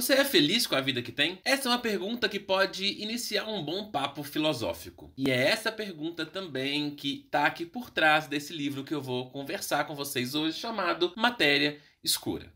Você é feliz com a vida que tem? Essa é uma pergunta que pode iniciar um bom papo filosófico. E é essa pergunta também que está aqui por trás desse livro que eu vou conversar com vocês hoje, chamado Matéria Escura.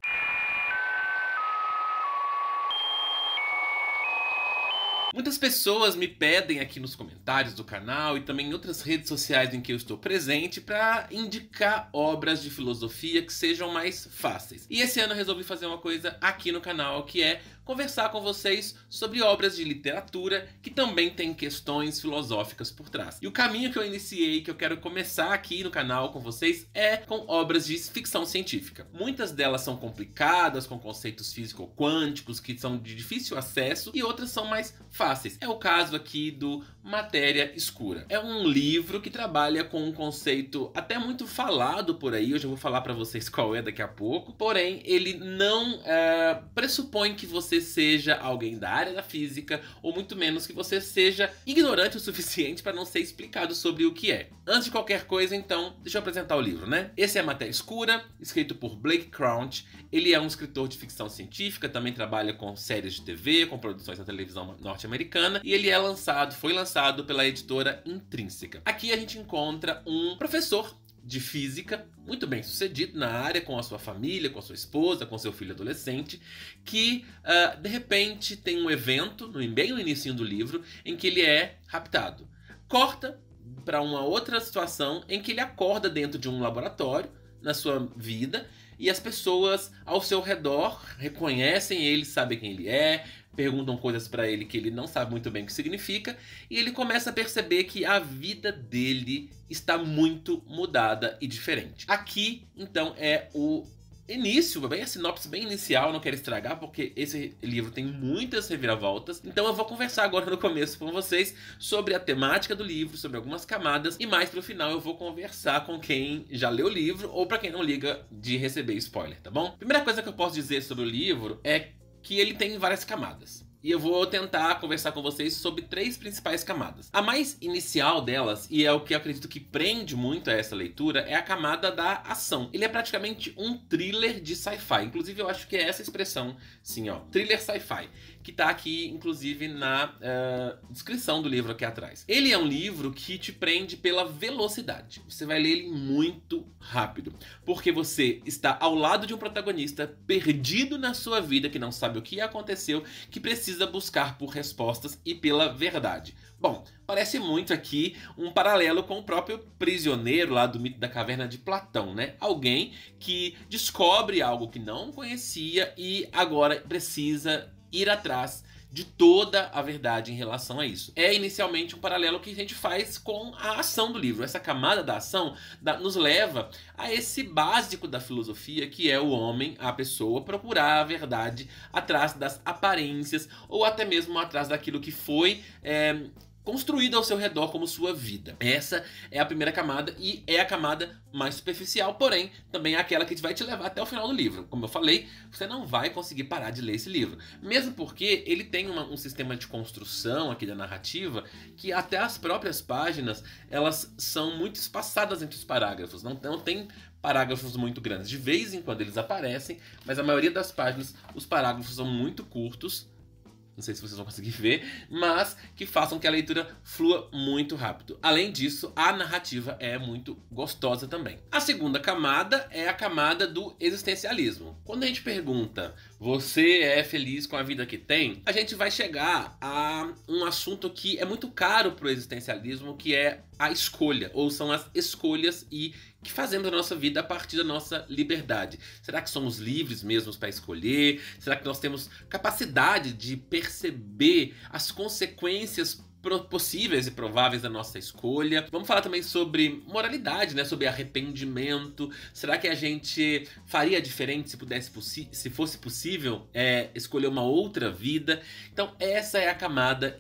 Muitas pessoas me pedem aqui nos comentários do canal e também em outras redes sociais em que eu estou presente para indicar obras de filosofia que sejam mais fáceis. E esse ano eu resolvi fazer uma coisa aqui no canal que é conversar com vocês sobre obras de literatura que também têm questões filosóficas por trás. E o caminho que eu iniciei, que eu quero começar aqui no canal com vocês, é com obras de ficção científica. Muitas delas são complicadas, com conceitos físico-quânticos que são de difícil acesso, e outras são mais fáceis. É o caso aqui do Matéria Escura. É um livro que trabalha com um conceito até muito falado por aí, eu já vou falar para vocês qual é daqui a pouco, porém ele não é, pressupõe que você você seja alguém da área da física, ou muito menos que você seja ignorante o suficiente para não ser explicado sobre o que é. Antes de qualquer coisa, então, deixa eu apresentar o livro, né? Esse é Matéria Escura, escrito por Blake Crouch. Ele é um escritor de ficção científica, também trabalha com séries de TV, com produções da televisão norte-americana, e ele é lançado, foi lançado pela editora Intrínseca. Aqui a gente encontra um professor de física, muito bem sucedido na área, com a sua família, com a sua esposa, com seu filho adolescente, que uh, de repente tem um evento, no, bem no início do livro, em que ele é raptado. Corta para uma outra situação em que ele acorda dentro de um laboratório, na sua vida e as pessoas ao seu redor reconhecem ele, sabem quem ele é, perguntam coisas para ele que ele não sabe muito bem o que significa, e ele começa a perceber que a vida dele está muito mudada e diferente. Aqui, então, é o início, bem a sinopse bem inicial, não quero estragar, porque esse livro tem muitas reviravoltas. Então eu vou conversar agora no começo com vocês sobre a temática do livro, sobre algumas camadas, e mais pro final eu vou conversar com quem já leu o livro ou para quem não liga de receber spoiler, tá bom? Primeira coisa que eu posso dizer sobre o livro é que ele tem várias camadas e eu vou tentar conversar com vocês sobre três principais camadas. A mais inicial delas, e é o que eu acredito que prende muito a essa leitura, é a camada da ação. Ele é praticamente um thriller de sci-fi. Inclusive, eu acho que é essa expressão, sim, ó, thriller sci-fi, que tá aqui, inclusive, na uh, descrição do livro aqui atrás. Ele é um livro que te prende pela velocidade. Você vai ler ele muito rápido, porque você está ao lado de um protagonista perdido na sua vida, que não sabe o que aconteceu, que precisa precisa buscar por respostas e pela verdade. Bom, parece muito aqui um paralelo com o próprio prisioneiro lá do mito da caverna de Platão, né? Alguém que descobre algo que não conhecia e agora precisa ir atrás de toda a verdade em relação a isso. É inicialmente um paralelo que a gente faz com a ação do livro. Essa camada da ação da, nos leva a esse básico da filosofia que é o homem, a pessoa, procurar a verdade atrás das aparências ou até mesmo atrás daquilo que foi. É, construída ao seu redor como sua vida. Essa é a primeira camada e é a camada mais superficial, porém também é aquela que vai te levar até o final do livro. Como eu falei, você não vai conseguir parar de ler esse livro, mesmo porque ele tem uma, um sistema de construção aqui da narrativa que até as próprias páginas elas são muito espaçadas entre os parágrafos. Não, não tem parágrafos muito grandes. De vez em quando eles aparecem, mas a maioria das páginas os parágrafos são muito curtos não sei se vocês vão conseguir ver, mas que façam que a leitura flua muito rápido. Além disso, a narrativa é muito gostosa também. A segunda camada é a camada do existencialismo. Quando a gente pergunta você é feliz com a vida que tem, a gente vai chegar a um assunto que é muito caro para o existencialismo, que é a escolha, ou são as escolhas e que fazemos a nossa vida a partir da nossa liberdade. Será que somos livres mesmos para escolher? Será que nós temos capacidade de perceber as consequências possíveis e prováveis da nossa escolha. Vamos falar também sobre moralidade, né? Sobre arrependimento. Será que a gente faria diferente se pudesse se fosse possível é, escolher uma outra vida? Então essa é a camada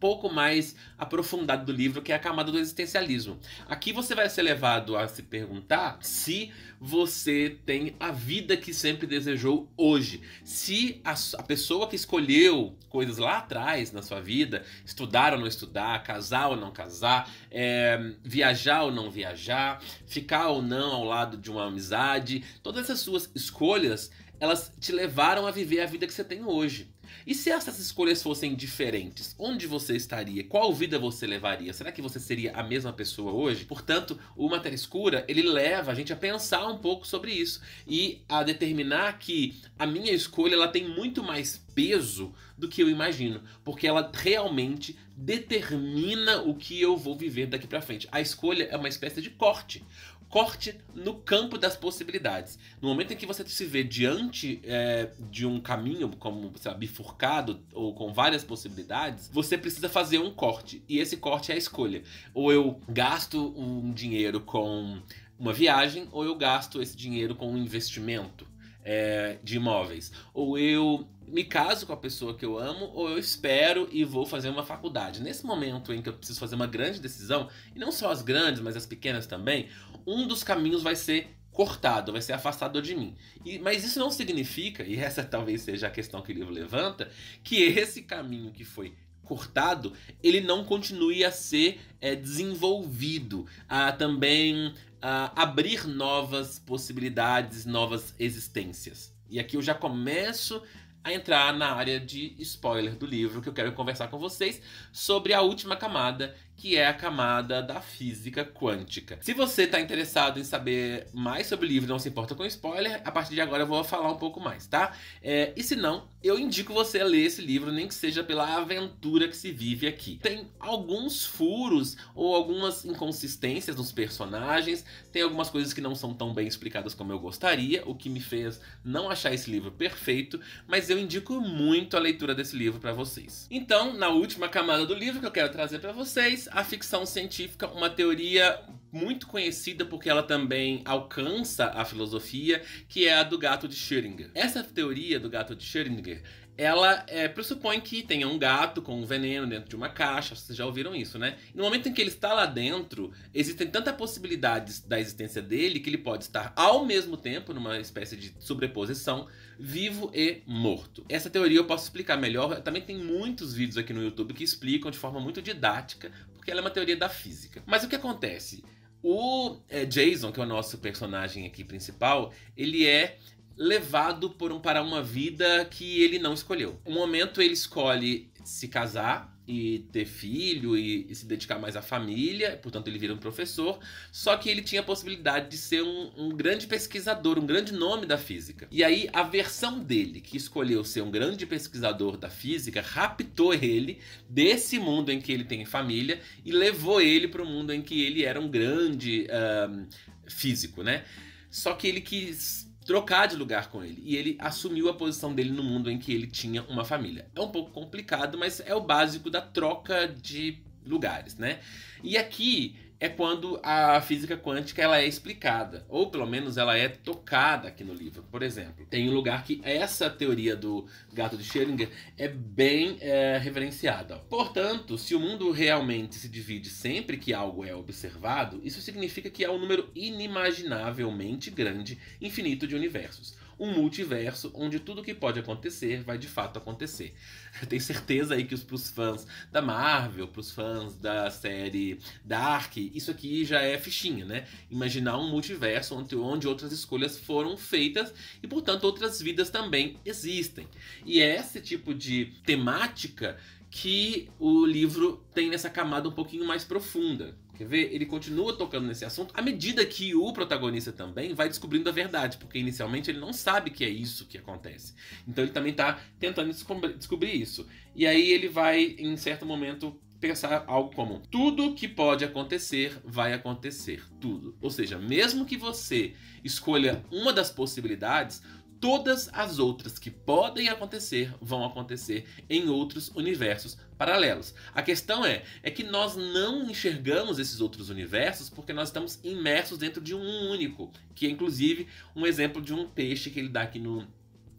pouco mais aprofundado do livro, que é a camada do existencialismo. Aqui você vai ser levado a se perguntar se você tem a vida que sempre desejou hoje. Se a, a pessoa que escolheu coisas lá atrás na sua vida, estudar ou não estudar, casar ou não casar, é, viajar ou não viajar, ficar ou não ao lado de uma amizade, todas essas suas escolhas, elas te levaram a viver a vida que você tem hoje. E se essas escolhas fossem diferentes, onde você estaria? Qual vida você levaria? Será que você seria a mesma pessoa hoje? Portanto, o Matéria Escura, ele leva a gente a pensar um pouco sobre isso e a determinar que a minha escolha ela tem muito mais peso do que eu imagino, porque ela realmente determina o que eu vou viver daqui para frente. A escolha é uma espécie de corte corte no campo das possibilidades. No momento em que você se vê diante é, de um caminho, como sei lá, bifurcado ou com várias possibilidades, você precisa fazer um corte. E esse corte é a escolha. Ou eu gasto um dinheiro com uma viagem, ou eu gasto esse dinheiro com um investimento. É, de imóveis. Ou eu me caso com a pessoa que eu amo ou eu espero e vou fazer uma faculdade. Nesse momento em que eu preciso fazer uma grande decisão, e não só as grandes, mas as pequenas também, um dos caminhos vai ser cortado, vai ser afastado de mim. E, mas isso não significa, e essa talvez seja a questão que o livro levanta, que esse caminho que foi cortado, ele não continue a ser é, desenvolvido, a também a abrir novas possibilidades, novas existências. E aqui eu já começo a entrar na área de spoiler do livro, que eu quero conversar com vocês sobre a última camada, que é a camada da física quântica. Se você está interessado em saber mais sobre o livro, não se importa com spoiler, a partir de agora eu vou falar um pouco mais, tá? É, e se não, eu indico você a ler esse livro, nem que seja pela aventura que se vive aqui. Tem alguns furos ou algumas inconsistências nos personagens, tem algumas coisas que não são tão bem explicadas como eu gostaria, o que me fez não achar esse livro perfeito, mas eu indico muito a leitura desse livro para vocês. Então, na última camada do livro que eu quero trazer para vocês, a ficção científica uma teoria muito conhecida porque ela também alcança a filosofia, que é a do gato de Schrödinger. Essa teoria do gato de Schrödinger, ela é, pressupõe que tenha um gato com um veneno dentro de uma caixa, vocês já ouviram isso, né? No momento em que ele está lá dentro, existem tantas possibilidades da existência dele que ele pode estar ao mesmo tempo, numa espécie de sobreposição, vivo e morto. Essa teoria eu posso explicar melhor, também tem muitos vídeos aqui no YouTube que explicam de forma muito didática porque ela é uma teoria da física. Mas o que acontece? O é, Jason, que é o nosso personagem aqui principal, ele é levado por um, para uma vida que ele não escolheu. Um momento ele escolhe se casar e ter filho e, e, se dedicar mais à família, portanto ele vira um professor, só que ele tinha a possibilidade de ser um, um, grande pesquisador, um grande nome da física. E aí a versão dele, que escolheu ser um grande pesquisador da física, raptou ele desse mundo em que ele tem família e levou ele para o mundo em que ele era um grande um, físico, né? Só que ele quis trocar de lugar com ele. E ele assumiu a posição dele no mundo em que ele tinha uma família. É um pouco complicado, mas é o básico da troca de lugares, né? E aqui é quando a física quântica ela é explicada, ou pelo menos ela é tocada aqui no livro. Por exemplo, tem um lugar que essa teoria do gato de Schrödinger é bem é, reverenciada. Portanto, se o mundo realmente se divide sempre que algo é observado, isso significa que há um número inimaginavelmente grande, infinito de universos um multiverso onde tudo que pode acontecer vai de fato acontecer. Eu tenho certeza aí que os pros fãs da Marvel, pros fãs da série Dark, isso aqui já é fichinha, né? Imaginar um multiverso onde, onde outras escolhas foram feitas e, portanto, outras vidas também existem. E é esse tipo de temática que o livro tem nessa camada um pouquinho mais profunda. Quer ver? Ele continua tocando nesse assunto à medida que o protagonista também vai descobrindo a verdade, porque inicialmente ele não sabe que é isso que acontece. Então ele também está tentando descobrir isso. E aí ele vai, em certo momento, pensar algo como: tudo que pode acontecer vai acontecer, tudo. Ou seja, mesmo que você escolha uma das possibilidades, todas as outras que podem acontecer vão acontecer em outros universos paralelos. A questão é, é que nós não enxergamos esses outros universos porque nós estamos imersos dentro de um único, que é inclusive um exemplo de um peixe que ele dá aqui no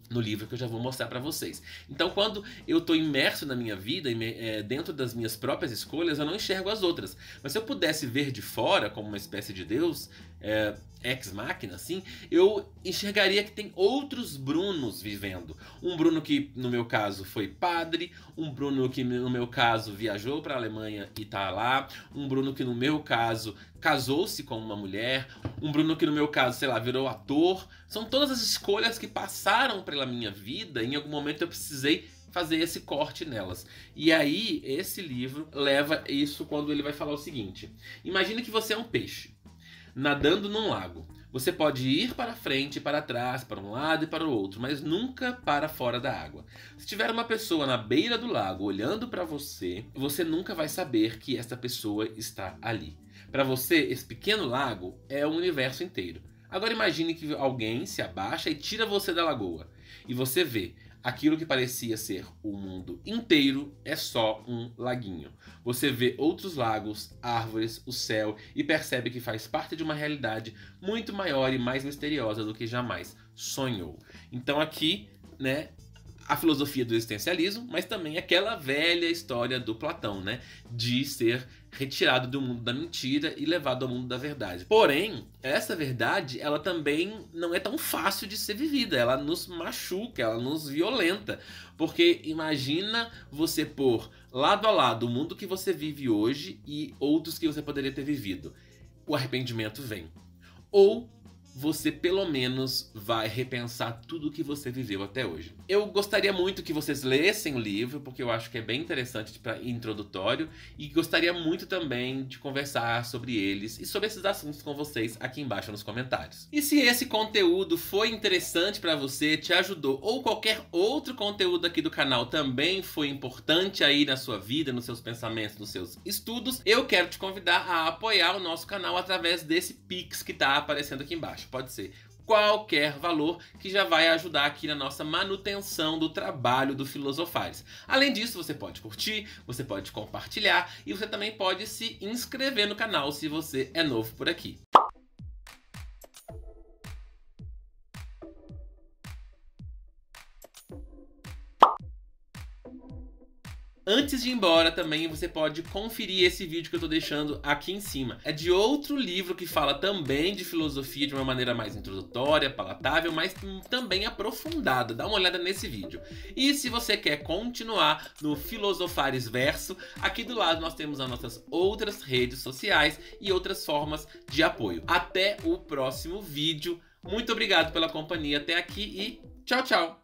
no livro que eu já vou mostrar para vocês. Então, quando eu estou imerso na minha vida, é, dentro das minhas próprias escolhas, eu não enxergo as outras. Mas se eu pudesse ver de fora, como uma espécie de Deus, é, ex-máquina, assim, eu enxergaria que tem outros Brunos vivendo. Um Bruno que, no meu caso, foi padre, um Bruno que, no meu caso, viajou para a Alemanha e tá lá, um Bruno que, no meu caso, casou-se com uma mulher, um Bruno que, no meu caso, sei lá, virou ator. São todas as escolhas que passaram pela minha vida, em algum momento eu precisei fazer esse corte nelas. E aí, esse livro leva isso quando ele vai falar o seguinte: imagina que você é um peixe nadando num lago. Você pode ir para frente e para trás, para um lado e para o outro, mas nunca para fora da água. Se tiver uma pessoa na beira do lago olhando para você, você nunca vai saber que essa pessoa está ali. Para você, esse pequeno lago é o universo inteiro. Agora imagine que alguém se abaixa e tira você da lagoa. E você vê Aquilo que parecia ser o mundo inteiro é só um laguinho. Você vê outros lagos, árvores, o céu e percebe que faz parte de uma realidade muito maior e mais misteriosa do que jamais sonhou. Então aqui, né, a filosofia do existencialismo, mas também aquela velha história do Platão, né? De ser retirado do mundo da mentira e levado ao mundo da verdade. Porém, essa verdade, ela também não é tão fácil de ser vivida, ela nos machuca, ela nos violenta, porque imagina você pôr lado a lado o mundo que você vive hoje e outros que você poderia ter vivido. O arrependimento vem. Ou você pelo menos vai repensar tudo o que você viveu até hoje. Eu gostaria muito que vocês lessem o livro, porque eu acho que é bem interessante para tipo, é introdutório e gostaria muito também de conversar sobre eles e sobre esses assuntos com vocês aqui embaixo nos comentários. E se esse conteúdo foi interessante para você, te ajudou ou qualquer outro conteúdo aqui do canal também foi importante aí na sua vida, nos seus pensamentos, nos seus estudos, eu quero te convidar a apoiar o nosso canal através desse Pix que está aparecendo aqui embaixo reais, pode ser qualquer valor que já vai ajudar aqui na nossa manutenção do trabalho do Filosofares. Além disso, você pode curtir, você pode compartilhar e você também pode se inscrever no canal se você é novo por aqui. Antes de ir embora também, você pode conferir esse vídeo que eu tô deixando aqui em cima. É de outro livro que fala também de filosofia de uma maneira mais introdutória, palatável, mas também aprofundada. Dá uma olhada nesse vídeo. E se você quer continuar no Filosofares Verso, aqui do lado nós temos as nossas outras redes sociais e outras formas de apoio. Até o próximo vídeo. Muito obrigado pela companhia até aqui e tchau, tchau!